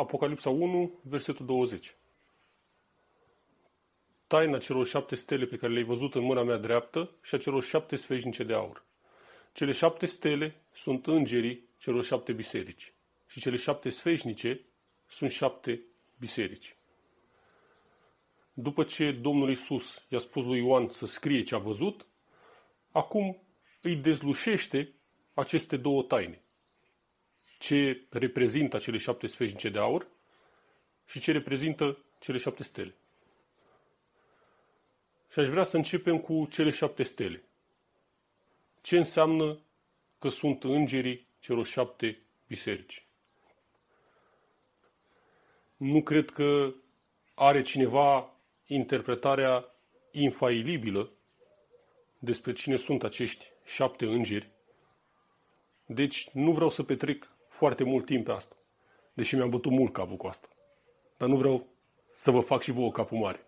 Apocalipsa 1, versetul 20. Taina celor șapte stele pe care le-ai văzut în mâna mea dreaptă și a celor șapte sfeșnice de aur. Cele șapte stele sunt îngerii celor șapte biserici și cele șapte sfeșnice sunt șapte biserici. După ce Domnul Isus i-a spus lui Ioan să scrie ce a văzut, acum îi dezlușește aceste două taine ce reprezintă acele șapte sfeșnice de aur și ce reprezintă cele șapte stele. Și aș vrea să începem cu cele șapte stele. Ce înseamnă că sunt îngerii celor șapte biserici? Nu cred că are cineva interpretarea infailibilă despre cine sunt acești șapte îngeri. Deci nu vreau să petrec foarte mult timp pe asta. Deși mi-am bătut mult capul cu asta. Dar nu vreau să vă fac și vouă capul mare.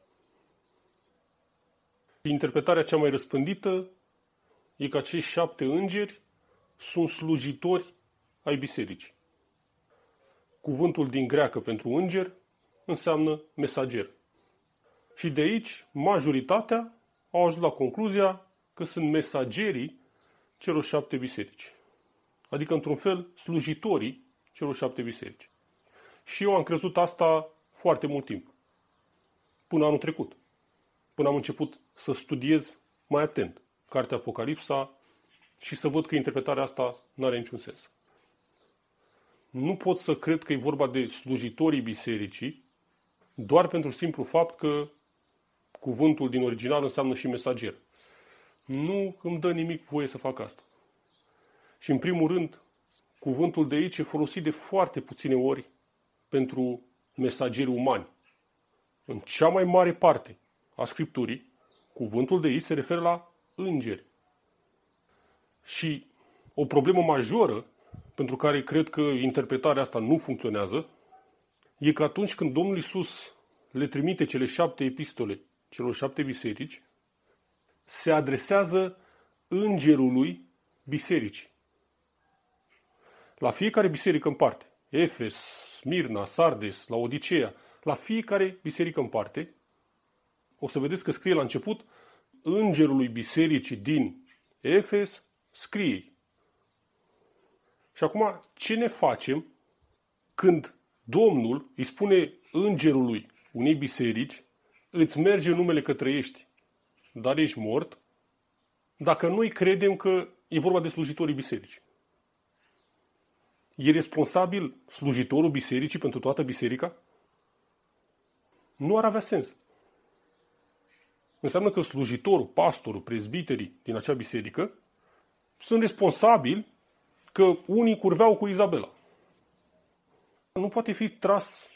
Interpretarea cea mai răspândită e că acești șapte îngeri sunt slujitori ai bisericii. Cuvântul din greacă pentru înger înseamnă mesager. Și de aici, majoritatea au ajuns la concluzia că sunt mesagerii celor șapte biserici adică într-un fel slujitorii celor șapte biserici. Și eu am crezut asta foarte mult timp, până anul trecut, până am început să studiez mai atent cartea Apocalipsa și să văd că interpretarea asta nu are niciun sens. Nu pot să cred că e vorba de slujitorii bisericii doar pentru simplu fapt că cuvântul din original înseamnă și mesager. Nu îmi dă nimic voie să fac asta. Și în primul rând, cuvântul de aici e folosit de foarte puține ori pentru mesageri umani. În cea mai mare parte a Scripturii, cuvântul de aici se referă la îngeri. Și o problemă majoră pentru care cred că interpretarea asta nu funcționează, e că atunci când Domnul Isus le trimite cele șapte epistole celor șapte biserici, se adresează îngerului bisericii. La fiecare biserică în parte, Efes, Smirna, Sardes, la Odiceea, la fiecare biserică în parte, o să vedeți că scrie la început îngerului bisericii din Efes scrie. Și acum, ce ne facem când Domnul îi spune îngerului unei biserici, îți merge numele că trăiești, dar ești mort, dacă noi credem că e vorba de slujitorii bisericii. E responsabil slujitorul bisericii pentru toată biserica? Nu ar avea sens. Înseamnă că slujitorul, pastorul, prezbiterii din acea biserică sunt responsabili că unii curveau cu Izabela. Nu poate fi tras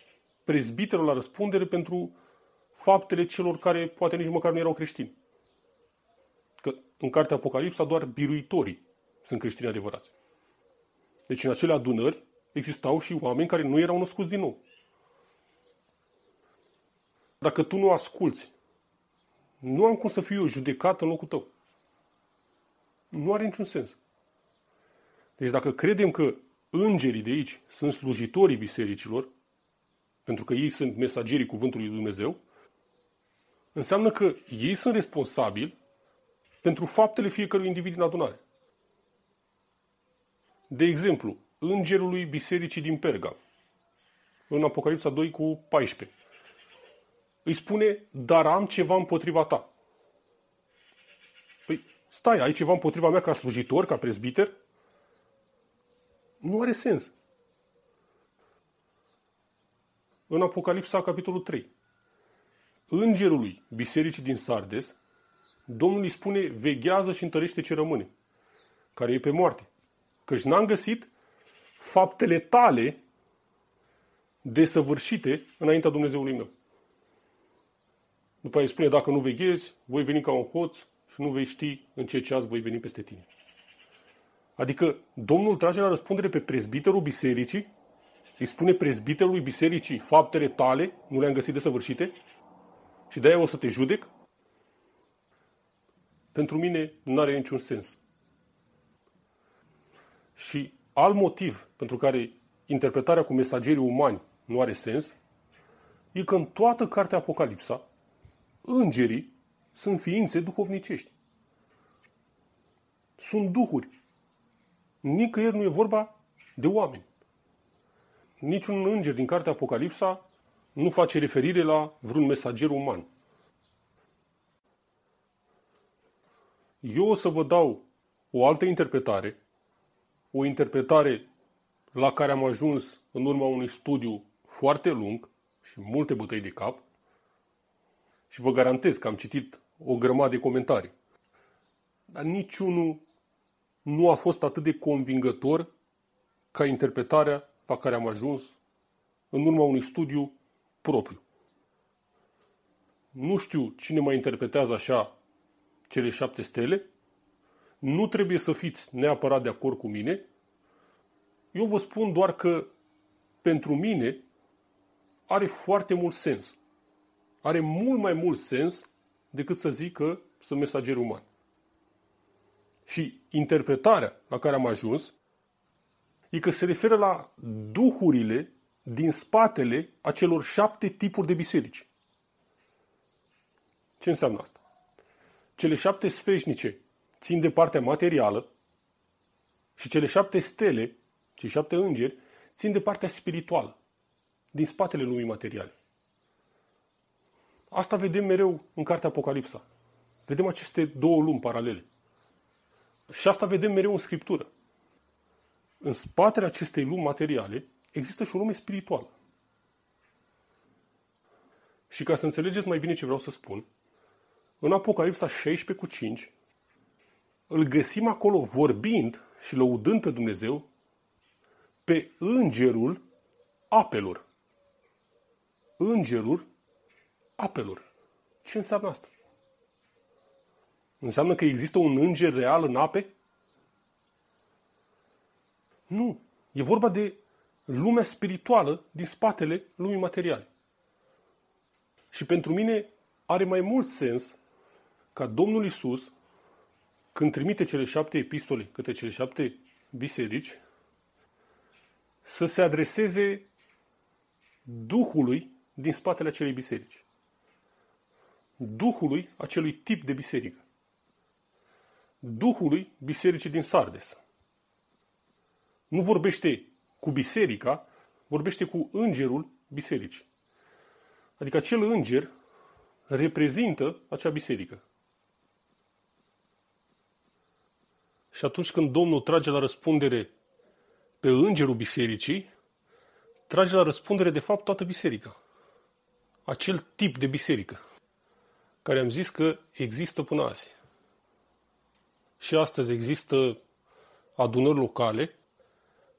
prezbiterul la răspundere pentru faptele celor care poate nici măcar nu erau creștini. Că în cartea Apocalipsa doar biruitorii sunt creștini adevărați. Deci în acele adunări existau și oameni care nu erau născuți din nou. Dacă tu nu asculți, nu am cum să fiu eu judecat în locul tău. Nu are niciun sens. Deci dacă credem că îngerii de aici sunt slujitorii bisericilor, pentru că ei sunt mesagerii cuvântului lui Dumnezeu, înseamnă că ei sunt responsabili pentru faptele fiecărui individ din adunare. De exemplu, îngerului bisericii din Perga, în Apocalipsa 2 cu 14. Îi spune, dar am ceva împotriva ta. Păi, stai, ai ceva împotriva mea ca slujitor, ca prezbiter? Nu are sens. În Apocalipsa, capitolul 3. Îngerului bisericii din Sardes, Domnul îi spune, veghează și întărește ce rămâne, care e pe moarte căci n-am găsit faptele tale desăvârșite înaintea Dumnezeului meu. După aia spune, dacă nu veghezi, voi veni ca un hoț și nu vei ști în ce ceas voi veni peste tine. Adică Domnul trage la răspundere pe prezbiterul bisericii, îi spune prezbiterului bisericii faptele tale, nu le-am găsit desăvârșite, și de-aia o să te judec? Pentru mine nu are niciun sens. Și alt motiv pentru care interpretarea cu mesagerii umani nu are sens, e că în toată cartea Apocalipsa, îngerii sunt ființe duhovnicești. Sunt duhuri. Nicăieri nu e vorba de oameni. Niciun înger din cartea Apocalipsa nu face referire la vreun mesager uman. Eu o să vă dau o altă interpretare o interpretare la care am ajuns în urma unui studiu foarte lung și multe bătăi de cap și vă garantez că am citit o grămadă de comentarii. Dar niciunul nu a fost atât de convingător ca interpretarea la care am ajuns în urma unui studiu propriu. Nu știu cine mai interpretează așa cele șapte stele, nu trebuie să fiți neapărat de acord cu mine. Eu vă spun doar că pentru mine are foarte mult sens. Are mult mai mult sens decât să zic că sunt mesager uman. Și interpretarea la care am ajuns e că se referă la duhurile din spatele acelor șapte tipuri de biserici. Ce înseamnă asta? Cele șapte sfeșnice țin de partea materială și cele șapte stele, cei șapte îngeri, țin de partea spirituală, din spatele lumii materiale. Asta vedem mereu în cartea Apocalipsa. Vedem aceste două lumi paralele. Și asta vedem mereu în Scriptură. În spatele acestei lumi materiale există și o lume spirituală. Și ca să înțelegeți mai bine ce vreau să spun, în Apocalipsa 16 cu 5 îl găsim acolo vorbind și lăudând pe Dumnezeu pe îngerul apelor. Îngerul apelor. Ce înseamnă asta? Înseamnă că există un înger real în ape? Nu. E vorba de lumea spirituală din spatele lumii materiale. Și pentru mine are mai mult sens ca Domnul Isus când trimite cele șapte epistole către cele șapte biserici, să se adreseze Duhului din spatele acelei biserici. Duhului acelui tip de biserică. Duhului bisericii din Sardes. Nu vorbește cu biserica, vorbește cu îngerul bisericii. Adică acel înger reprezintă acea biserică. Și atunci când Domnul trage la răspundere pe îngerul bisericii, trage la răspundere de fapt toată biserica. Acel tip de biserică care am zis că există până azi. Și astăzi există adunări locale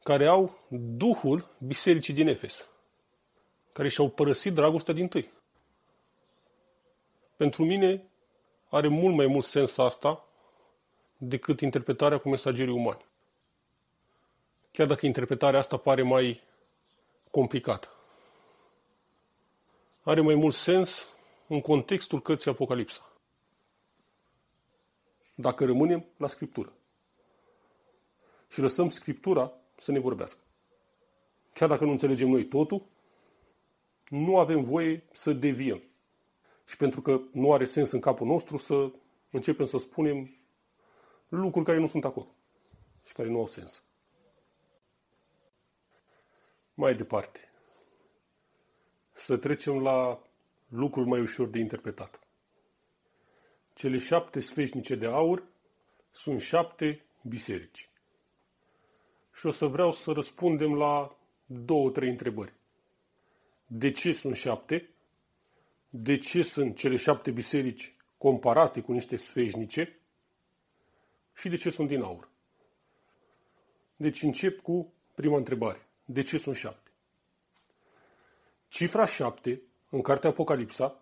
care au duhul bisericii din Efes, care și-au părăsit dragostea din tâi. Pentru mine are mult mai mult sens asta decât interpretarea cu mesagerii umani. Chiar dacă interpretarea asta pare mai complicată. Are mai mult sens în contextul cărții Apocalipsa. Dacă rămânem la Scriptură și lăsăm Scriptura să ne vorbească. Chiar dacă nu înțelegem noi totul, nu avem voie să deviem. Și pentru că nu are sens în capul nostru să începem să spunem lucruri care nu sunt acolo și care nu au sens. Mai departe, să trecem la lucruri mai ușor de interpretat. Cele șapte sfeșnice de aur sunt șapte biserici. Și o să vreau să răspundem la două, trei întrebări. De ce sunt șapte? De ce sunt cele șapte biserici comparate cu niște sfeșnice? și de ce sunt din aur. Deci încep cu prima întrebare. De ce sunt șapte? Cifra șapte, în cartea Apocalipsa,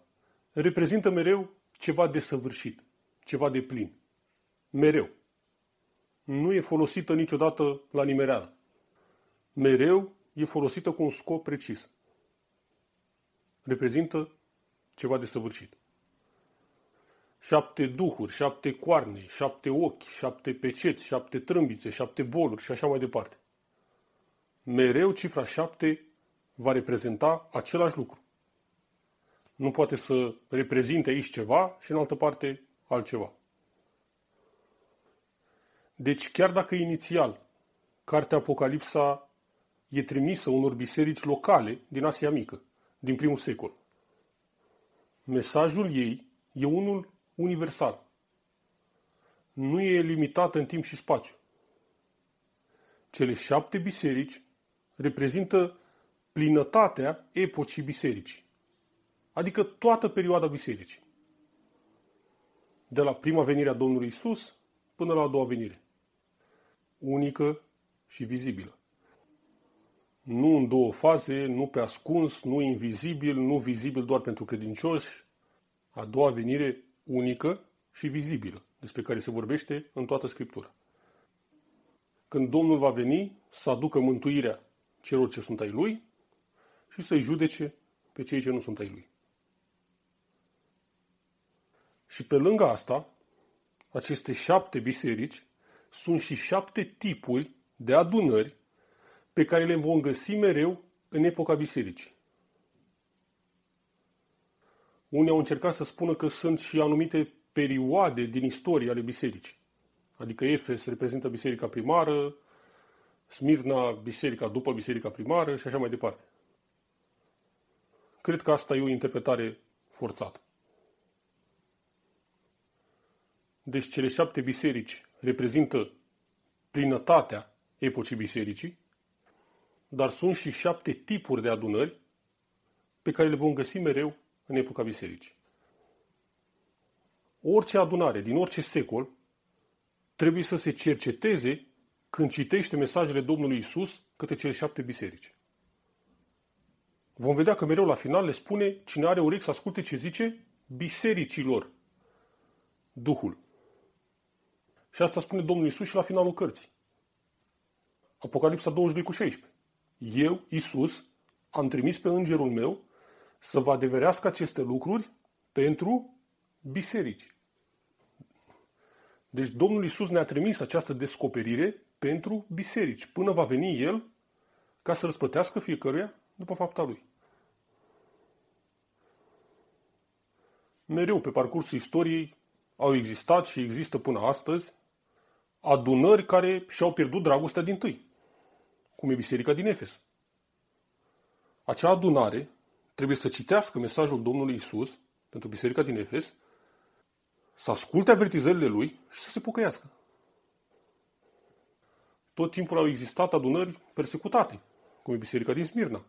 reprezintă mereu ceva de săvârșit, ceva de plin. Mereu. Nu e folosită niciodată la nimereală. Mereu e folosită cu un scop precis. Reprezintă ceva de săvârșit șapte duhuri, șapte coarne, șapte ochi, șapte peceți, șapte trâmbițe, șapte boluri și așa mai departe. Mereu cifra șapte va reprezenta același lucru. Nu poate să reprezinte aici ceva și în altă parte altceva. Deci chiar dacă inițial cartea Apocalipsa e trimisă unor biserici locale din Asia Mică, din primul secol, mesajul ei e unul universal. Nu e limitat în timp și spațiu. Cele șapte biserici reprezintă plinătatea epocii bisericii, adică toată perioada bisericii, de la prima venire a Domnului Isus până la a doua venire, unică și vizibilă. Nu în două faze, nu pe ascuns, nu invizibil, nu vizibil doar pentru credincioși. A doua venire unică și vizibilă, despre care se vorbește în toată Scriptura. Când Domnul va veni să aducă mântuirea celor ce sunt ai Lui și să-i judece pe cei ce nu sunt ai Lui. Și pe lângă asta, aceste șapte biserici sunt și șapte tipuri de adunări pe care le vom găsi mereu în epoca bisericii. Unii au încercat să spună că sunt și anumite perioade din istorie ale bisericii. Adică Efes reprezintă biserica primară, Smirna biserica după biserica primară și așa mai departe. Cred că asta e o interpretare forțată. Deci cele șapte biserici reprezintă plinătatea epocii bisericii, dar sunt și șapte tipuri de adunări pe care le vom găsi mereu în epoca bisericii. Orice adunare din orice secol trebuie să se cerceteze când citește mesajele Domnului Isus către cele șapte biserici. Vom vedea că mereu la final le spune cine are urechi să asculte ce zice bisericilor Duhul. Și asta spune Domnul Isus și la finalul cărții. Apocalipsa 22 cu 16. Eu, Isus, am trimis pe îngerul meu să vă adeverească aceste lucruri pentru biserici. Deci Domnul Isus ne-a trimis această descoperire pentru biserici, până va veni El ca să răspătească fiecăruia după fapta lui. Mereu pe parcursul istoriei au existat și există până astăzi adunări care și-au pierdut dragostea din tâi, cum e biserica din Efes. Acea adunare trebuie să citească mesajul Domnului Isus pentru biserica din Efes, să asculte avertizările lui și să se pocăiască. Tot timpul au existat adunări persecutate, cum e biserica din Smirna,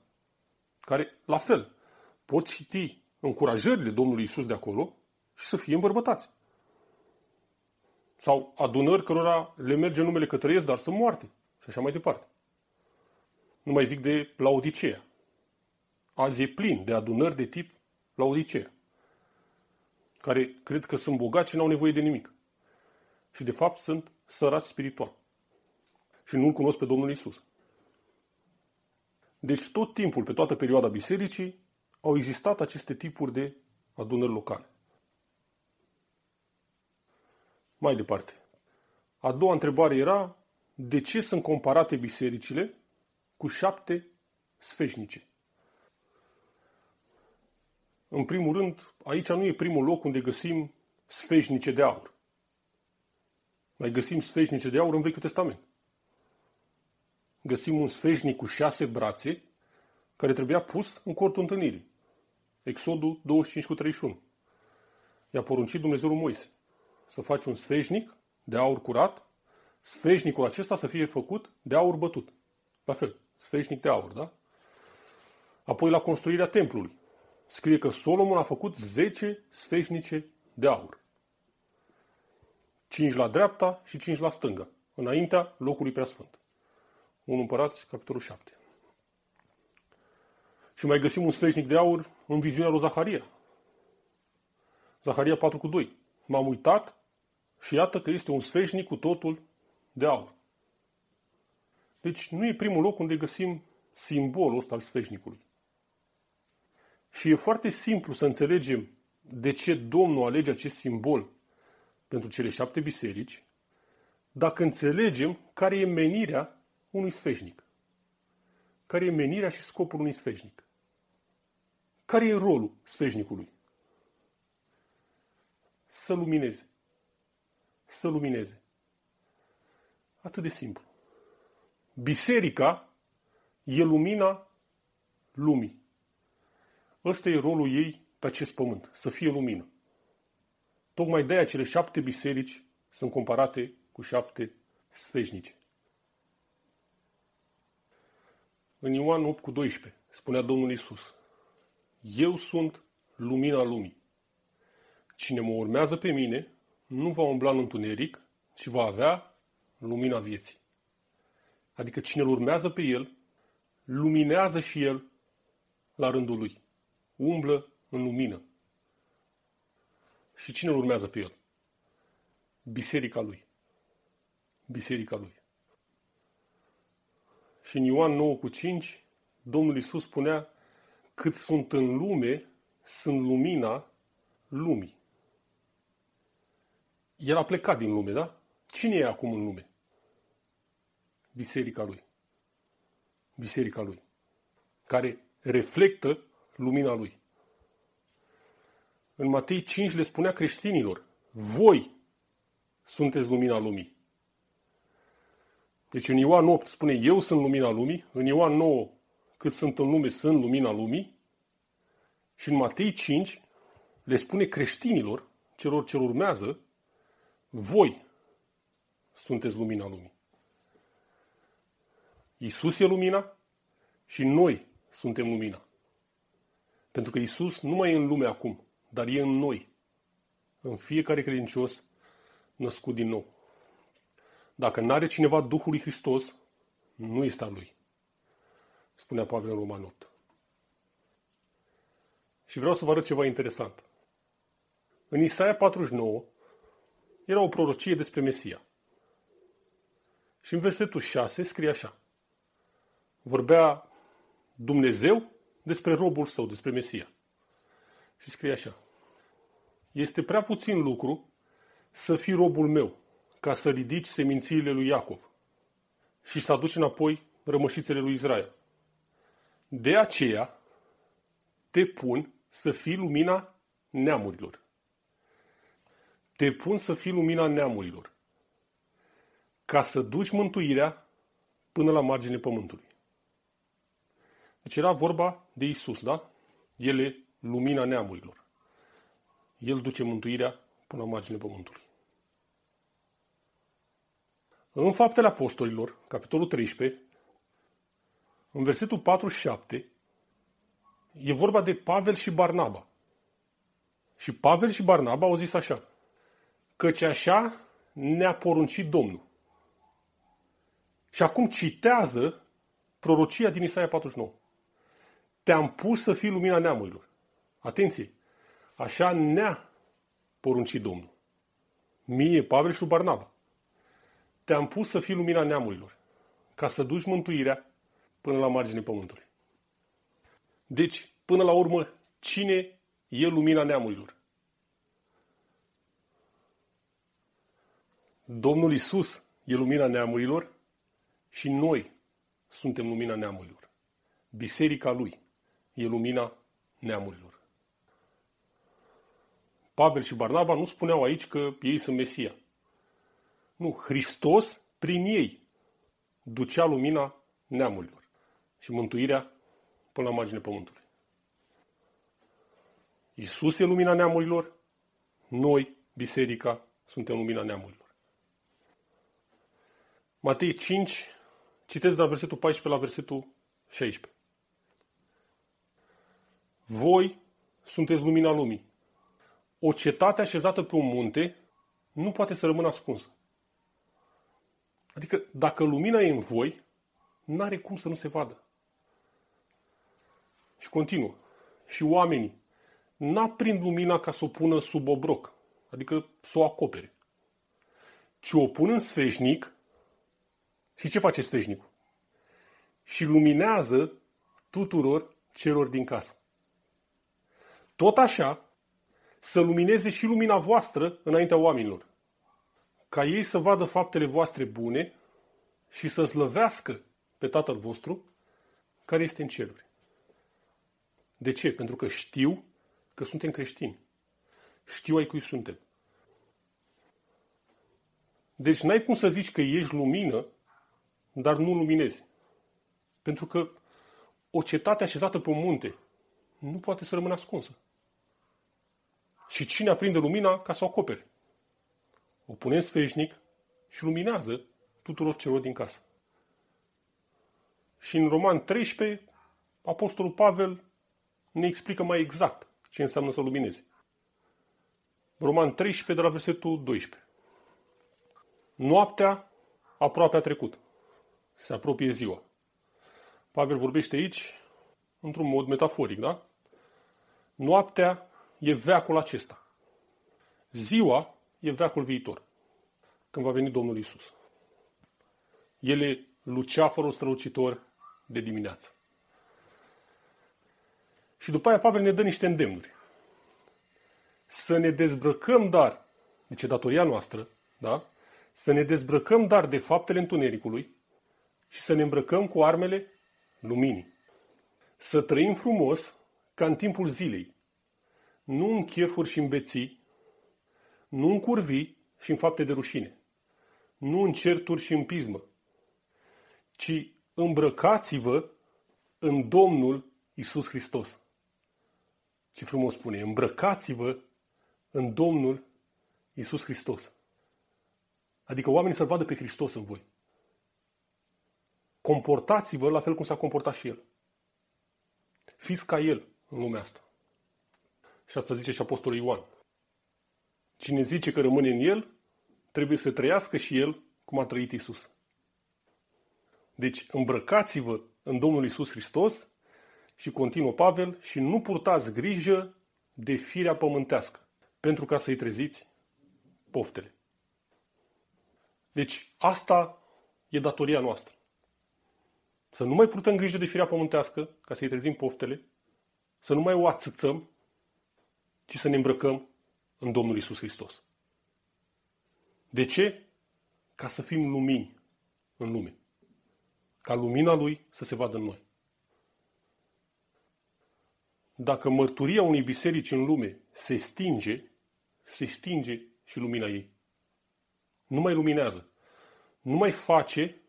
care, la fel, pot citi încurajările Domnului Isus de acolo și să fie îmbărbătați. Sau adunări cărora le merge numele că trăiesc, dar sunt moarte. Și așa mai departe. Nu mai zic de Laodicea, Azi e plin de adunări de tip la Odisea, care cred că sunt bogați și n-au nevoie de nimic. Și de fapt sunt sărați spiritual. Și nu-L cunosc pe Domnul Isus. Deci tot timpul, pe toată perioada bisericii, au existat aceste tipuri de adunări locale. Mai departe. A doua întrebare era de ce sunt comparate bisericile cu șapte sfeșnice? În primul rând, aici nu e primul loc unde găsim sfeșnice de aur. Mai găsim sfeșnice de aur în Vechiul Testament. Găsim un sfeșnic cu șase brațe care trebuia pus în cortul întâlnirii. Exodul 25 cu 31. I-a poruncit Dumnezeu lui Moise să faci un sfeșnic de aur curat, sfeșnicul acesta să fie făcut de aur bătut. La fel, sfeșnic de aur, da? Apoi la construirea templului scrie că Solomon a făcut 10 sfeșnice de aur. 5 la dreapta și 5 la stânga, înaintea locului preasfânt. Un împărat, capitolul 7. Și mai găsim un sfeșnic de aur în viziunea lui Zaharia. Zaharia 4 cu 2. M-am uitat și iată că este un sfeșnic cu totul de aur. Deci nu e primul loc unde găsim simbolul ăsta al sfeșnicului. Și e foarte simplu să înțelegem de ce Domnul alege acest simbol pentru cele șapte biserici, dacă înțelegem care e menirea unui sfeșnic. Care e menirea și scopul unui sfeșnic. Care e rolul sfeșnicului? Să lumineze. Să lumineze. Atât de simplu. Biserica e lumina lumii. Ăsta e rolul ei pe acest pământ, să fie lumină. Tocmai de-aia cele șapte biserici sunt comparate cu șapte sfeșnice. În Ioan 8 cu 12 spunea Domnul Isus, Eu sunt lumina lumii. Cine mă urmează pe mine nu va umbla în întuneric, ci va avea lumina vieții. Adică cine îl urmează pe el, luminează și el la rândul lui umblă în lumină. Și cine îl urmează pe el? Biserica lui. Biserica lui. Și în Ioan 9 cu 5, Domnul Iisus spunea, cât sunt în lume, sunt lumina lumii. El a plecat din lume, da? Cine e acum în lume? Biserica lui. Biserica lui. Care reflectă lumina lui. În Matei 5 le spunea creștinilor, voi sunteți lumina lumii. Deci în Ioan 8 spune, eu sunt lumina lumii, în Ioan 9, cât sunt în lume, sunt lumina lumii, și în Matei 5 le spune creștinilor, celor ce urmează, voi sunteți lumina lumii. Isus e lumina și noi suntem lumina. Pentru că Isus nu mai e în lume acum, dar e în noi, în fiecare credincios născut din nou. Dacă nu are cineva Duhul lui Hristos, nu este al lui, spunea Pavel în Roman 8. Și vreau să vă arăt ceva interesant. În Isaia 49 era o prorocie despre Mesia. Și în versetul 6 scrie așa. Vorbea Dumnezeu despre robul său, despre Mesia. Și scrie așa. Este prea puțin lucru să fii robul meu, ca să ridici semințiile lui Iacov și să aduci înapoi rămășițele lui Israel. De aceea te pun să fii lumina neamurilor. Te pun să fii lumina neamurilor, ca să duci mântuirea până la margine pământului. Deci era vorba de Isus, da? El e lumina neamurilor. El duce mântuirea până la marginea pământului. În Faptele Apostolilor, capitolul 13, în versetul 47, e vorba de Pavel și Barnaba. Și Pavel și Barnaba au zis așa, căci așa ne-a poruncit Domnul. Și acum citează prorocia din Isaia 49 te-am pus să fii lumina neamurilor. Atenție! Așa ne-a poruncit Domnul. Mie, Pavel și Barnaba. Te-am pus să fii lumina neamurilor, ca să duci mântuirea până la marginea pământului. Deci, până la urmă, cine e lumina neamurilor? Domnul Isus e lumina neamurilor și noi suntem lumina neamurilor. Biserica Lui e lumina neamurilor. Pavel și Barnaba nu spuneau aici că ei sunt Mesia. Nu, Hristos prin ei ducea lumina neamurilor și mântuirea până la marginea pământului. Isus e lumina neamurilor, noi, biserica, suntem lumina neamurilor. Matei 5, citesc de la versetul 14 la versetul 16. Voi sunteți lumina lumii. O cetate așezată pe un munte nu poate să rămână ascunsă. Adică dacă lumina e în voi, nu are cum să nu se vadă. Și continuă. Și oamenii n-aprind lumina ca să o pună sub obroc, adică să o acopere, ci o pun în sfeșnic și ce face sfeșnicul? Și luminează tuturor celor din casă tot așa, să lumineze și lumina voastră înaintea oamenilor, ca ei să vadă faptele voastre bune și să slăvească pe Tatăl vostru care este în ceruri. De ce? Pentru că știu că suntem creștini. Știu ai cui suntem. Deci n-ai cum să zici că ești lumină, dar nu luminezi. Pentru că o cetate așezată pe un munte nu poate să rămână ascunsă. Și cine aprinde lumina ca să o acopere? O pune în sfeșnic și luminează tuturor celor din casă. Și în Roman 13, Apostolul Pavel ne explică mai exact ce înseamnă să luminezi. Roman 13, de la versetul 12. Noaptea aproape a trecut. Se apropie ziua. Pavel vorbește aici într-un mod metaforic, da? Noaptea e veacul acesta. Ziua e veacul viitor, când va veni Domnul Isus. El e luceafărul strălucitor de dimineață. Și după aia Pavel ne dă niște îndemnuri. Să ne dezbrăcăm, dar, deci datoria noastră, da? Să ne dezbrăcăm, dar, de faptele întunericului și să ne îmbrăcăm cu armele luminii. Să trăim frumos, ca în timpul zilei, nu în chefuri și în beții, nu în curvi și în fapte de rușine, nu în certuri și în pismă, ci îmbrăcați-vă în Domnul Isus Hristos. Ce frumos spune, îmbrăcați-vă în Domnul Isus Hristos. Adică oamenii să-L vadă pe Hristos în voi. Comportați-vă la fel cum s-a comportat și El. Fiți ca El în lumea asta. Și asta zice și Apostolul Ioan. Cine zice că rămâne în el, trebuie să trăiască și el cum a trăit Isus. Deci îmbrăcați-vă în Domnul Isus Hristos și continuă Pavel și nu purtați grijă de firea pământească pentru ca să-i treziți poftele. Deci asta e datoria noastră. Să nu mai purtăm grijă de firea pământească ca să-i trezim poftele, să nu mai o ațățăm, ci să ne îmbrăcăm în Domnul Isus Hristos. De ce? Ca să fim lumini în lume. Ca lumina Lui să se vadă în noi. Dacă mărturia unei biserici în lume se stinge, se stinge și lumina ei. Nu mai luminează. Nu mai face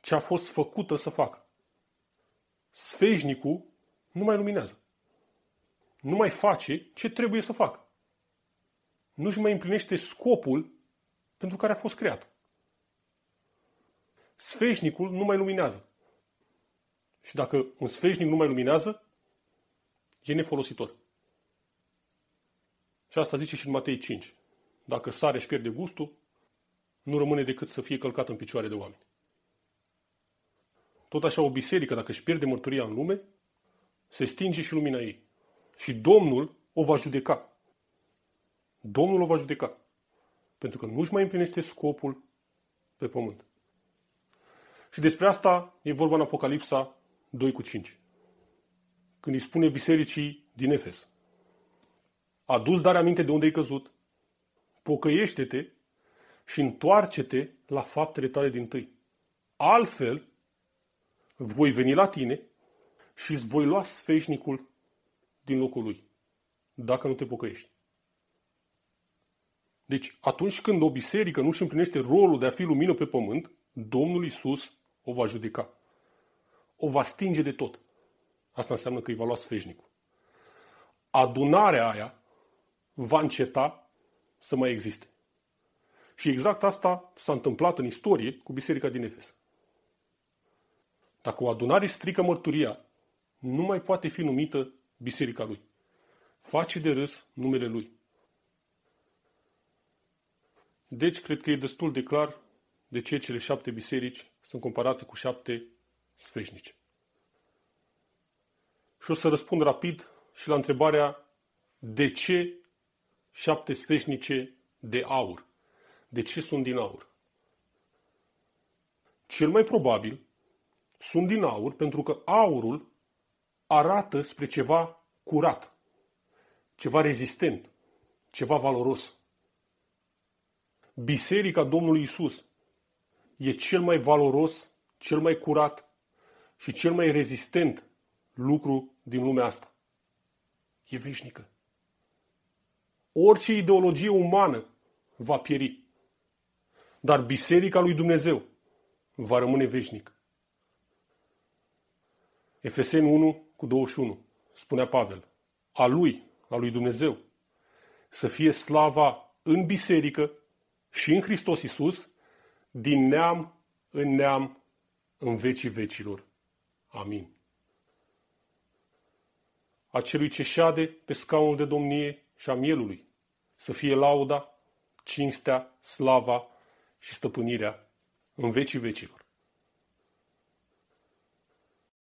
ce a fost făcută să facă. Sfejnicul nu mai luminează nu mai face ce trebuie să facă. Nu-și mai împlinește scopul pentru care a fost creat. Sfeșnicul nu mai luminează. Și dacă un sfeșnic nu mai luminează, e nefolositor. Și asta zice și în Matei 5. Dacă sare și pierde gustul, nu rămâne decât să fie călcat în picioare de oameni. Tot așa o biserică, dacă își pierde mărturia în lume, se stinge și lumina ei. Și Domnul o va judeca. Domnul o va judeca. Pentru că nu-și mai împlinește scopul pe pământ. Și despre asta e vorba în Apocalipsa 2 cu 5. Când îi spune bisericii din Efes. Adus dar aminte de unde ai căzut, pocăiește-te și întoarce-te la faptele tale din tâi. Altfel, voi veni la tine și îți voi lua sfeșnicul din locul lui, dacă nu te pocăiești. Deci, atunci când o biserică nu își împlinește rolul de a fi lumină pe pământ, Domnul Isus o va judeca. O va stinge de tot. Asta înseamnă că îi va lua sfeșnicul. Adunarea aia va înceta să mai existe. Și exact asta s-a întâmplat în istorie cu biserica din Efes. Dacă o adunare strică mărturia, nu mai poate fi numită biserica lui. Face de râs numele lui. Deci, cred că e destul de clar de ce cele șapte biserici sunt comparate cu șapte sfeșnici. Și o să răspund rapid și la întrebarea de ce șapte sfeșnice de aur? De ce sunt din aur? Cel mai probabil sunt din aur pentru că aurul arată spre ceva curat, ceva rezistent, ceva valoros. Biserica Domnului Isus e cel mai valoros, cel mai curat și cel mai rezistent lucru din lumea asta. E veșnică. Orice ideologie umană va pieri, dar biserica lui Dumnezeu va rămâne veșnică. Efeseni 1, cu 21, spunea Pavel, a lui, a lui Dumnezeu, să fie slava în biserică și în Hristos Isus, din neam în neam, în vecii vecilor. Amin. Acelui ce șade pe scaunul de domnie și a mielului, să fie lauda, cinstea, slava și stăpânirea în vecii vecilor.